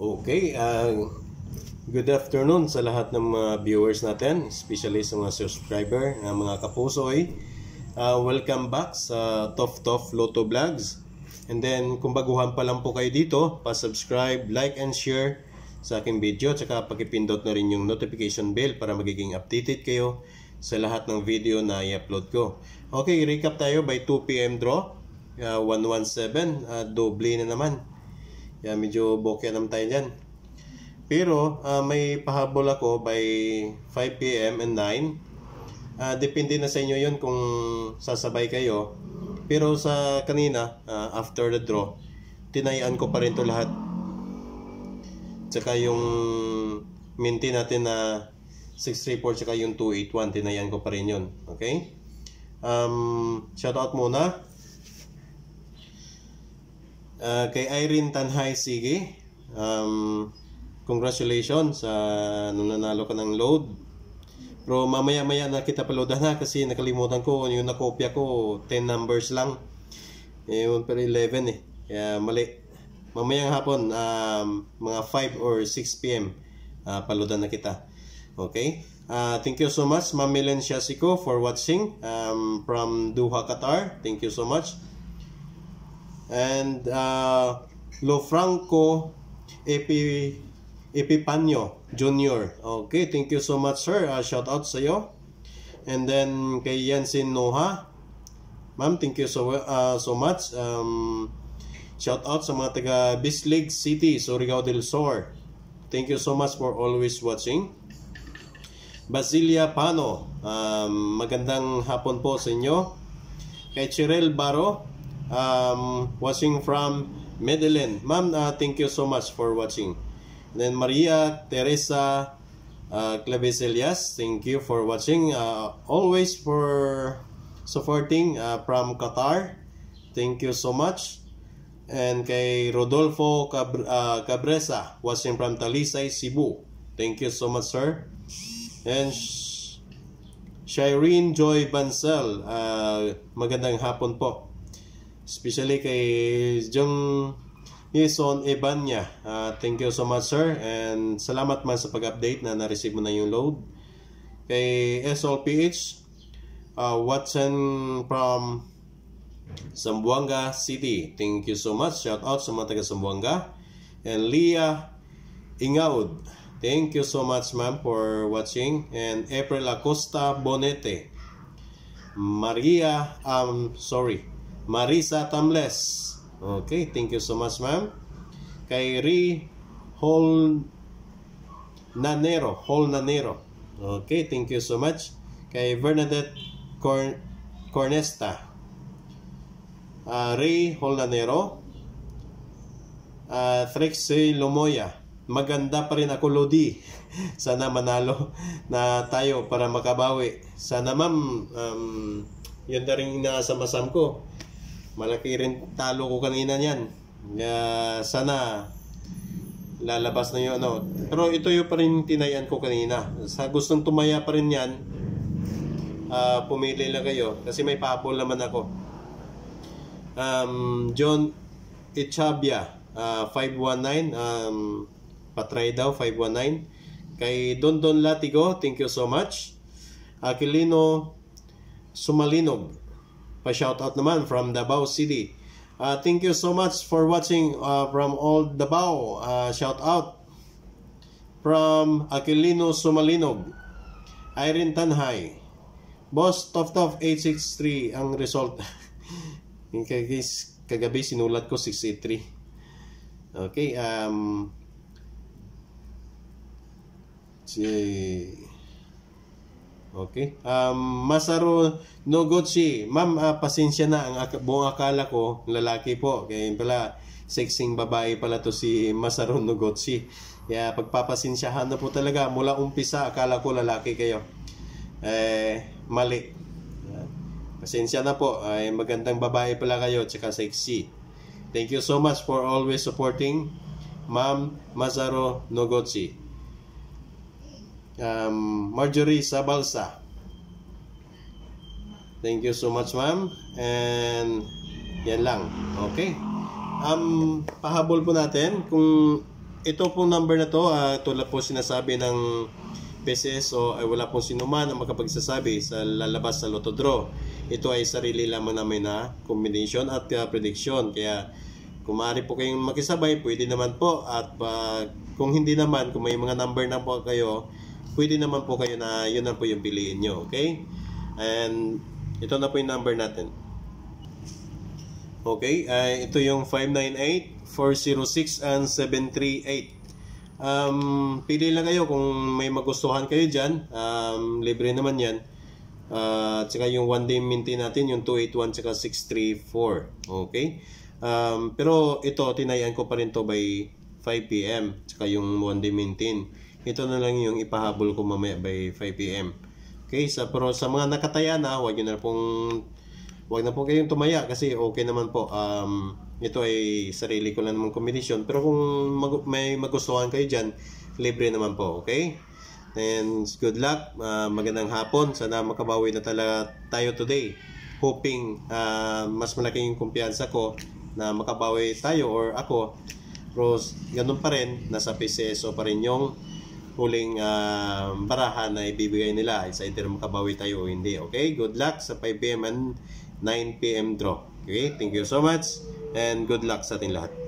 Okay, uh, good afternoon sa lahat ng mga viewers natin, especially sa mga subscriber na uh, mga kapusoy. Uh, welcome back sa Tof Tof Lotto Vlogs. And then, kung baguhan pa lang po kayo dito, pa-subscribe, like, and share sa aking video. Tsaka pakipindot na rin yung notification bell para magiging updated kayo sa lahat ng video na i-upload ko. Okay, recap tayo by 2pm draw. Uh, 117, uh, doble na naman. Yan, medyo bokeh naman tayo dyan. Pero uh, may pahabol ako by 5pm and 9. Uh, ah, depende na sa inyo yon kung sasabay kayo. Pero sa kanina, uh, after the draw, tinayaan ko pa rin to lahat. Tsaka yung minti natin na 634 tsaka yung 281, tinayaan ko pa rin yun. Okay? Um, shout out muna Uh, kay Irene Tanhay Sige, um, congratulations sa nung nanalo ka ng load. Pero mamaya-maya na kita paloadan ha kasi nakalimutan ko yung nakopya ko 10 numbers lang. Eh, pero 11 eh. Kaya mali. Mamayang hapon, um, mga 5 or 6 p.m. Uh, ah, paloadan na kita. Okay? Uh, thank you so much, Ma'am Milen Shasiko, for watching um, from Doha, Qatar. Thank you so much and uh, Lofranco Epi, Epipanyo Jr. Okay, thank you so much sir. Uh, shout out sa iyo. And then kay Yansin Noha. Ma'am, thank you so uh, so much. Um, shout out sa mga taga Bislig City, Surigao del Sur. Thank you so much for always watching. Basilia Pano, um, magandang hapon po sa inyo. Kay Cheryl Baro, um, watching from Medellin. Ma'am, uh, thank you so much for watching. And then Maria Teresa uh, Claves Elias, thank you for watching. Uh, always for supporting uh, from Qatar. Thank you so much. And kay Rodolfo Cabr uh, Cabresa, watching from Talisay, Cebu. Thank you so much, sir. And Shireen Joy Bansel, uh, magandang hapon po. Especially kay Jung Yison Ebanya. Uh, ah, thank you so much sir and salamat man sa pag-update na na-receive mo na yung load. Kay SOPH uh, ah, Watson from Sambuanga City. Thank you so much. Shout out sa mga taga Sambuanga. And Leah Ingaud. Thank you so much ma'am for watching. And April Acosta Bonete. Maria, um, sorry, Marisa Tamles. Okay, thank you so much ma'am. Kay Ri Hol Nanero, Hol Nanero. Okay, thank you so much. Kay Bernadette Corn Cornesta. Uh, Hol Nanero. Uh, Trixie Lomoya. Maganda pa rin ako, Lodi. Sana manalo na tayo para makabawi. Sana ma'am, um, yun na rin inaasam-asam ko malaki rin talo ko kanina niyan. Kaya sana lalabas na yun. Ano. Pero ito yung pa rin tinayan ko kanina. Sa gustong tumaya pa rin yan, uh, ah, pumili lang kayo. Kasi may pabol naman ako. Um, John Echabia, uh, ah, 519. Um, patry daw, 519. Kay Don Don Latigo, thank you so much. Aquilino Sumalinog, pa-shoutout naman from Davao City. Uh, thank you so much for watching uh, from all Davao. Uh, shout out from Aquilino Sumalinog, Irene Tanhay, Boss Toftof 863 ang result. In kagabi sinulat ko 683. Okay, um si Okay? Um, Masaro Noguchi. Ma'am, uh, pasensya na. Ang ak- buong akala ko, lalaki po. Kaya pala, sexing babae pala to si Masaro Noguchi. Kaya pagpapasensyahan na po talaga. Mula umpisa, akala ko lalaki kayo. Eh, mali. Ah, pasensya na po. Ay, magandang babae pala kayo. Tsaka sexy. Thank you so much for always supporting Ma'am Masaro Noguchi um, Marjorie Sabalsa. Thank you so much, ma'am. And yan lang. Okay. Um, pahabol po natin kung ito pong number na to, uh, ah, tulad po sinasabi ng PCSO ay wala pong sinuman ang makapagsasabi sa lalabas sa Lotto Draw. Ito ay sarili lamang namin na combination at uh, ah, prediction. Kaya kung maaari po kayong makisabay, pwede naman po. At uh, kung hindi naman, kung may mga number na po kayo pwede naman po kayo na yun na po yung piliin nyo. Okay? And ito na po yung number natin. Okay? Uh, ito yung 598, 406, and 738. Um, pili lang kayo kung may magustuhan kayo dyan. Um, libre naman yan. Uh, saka yung one day maintain natin, yung 281 tsaka 634. Okay? Um, pero ito, tinayan ko pa rin to by 5 p.m. Saka yung one day maintain. Ito na lang yung ipahabol ko mamaya by 5pm. Okay, sa, pero sa mga nakataya na, huwag na pong Huwag na po kayong tumaya kasi okay naman po. Um, ito ay sarili ko lang naman kombinasyon. Pero kung mag may magustuhan kayo dyan, libre naman po. Okay? And good luck. Uh, magandang hapon. Sana makabawi na talaga tayo today. Hoping uh, mas malaking kumpiyansa ko na makabawi tayo or ako. Pero ganun pa rin, nasa PCSO pa rin yung huling uh, barahan na ibibigay nila is either makabawi tayo o hindi. Okay? Good luck sa 5pm and 9pm draw. Okay? Thank you so much and good luck sa ating lahat.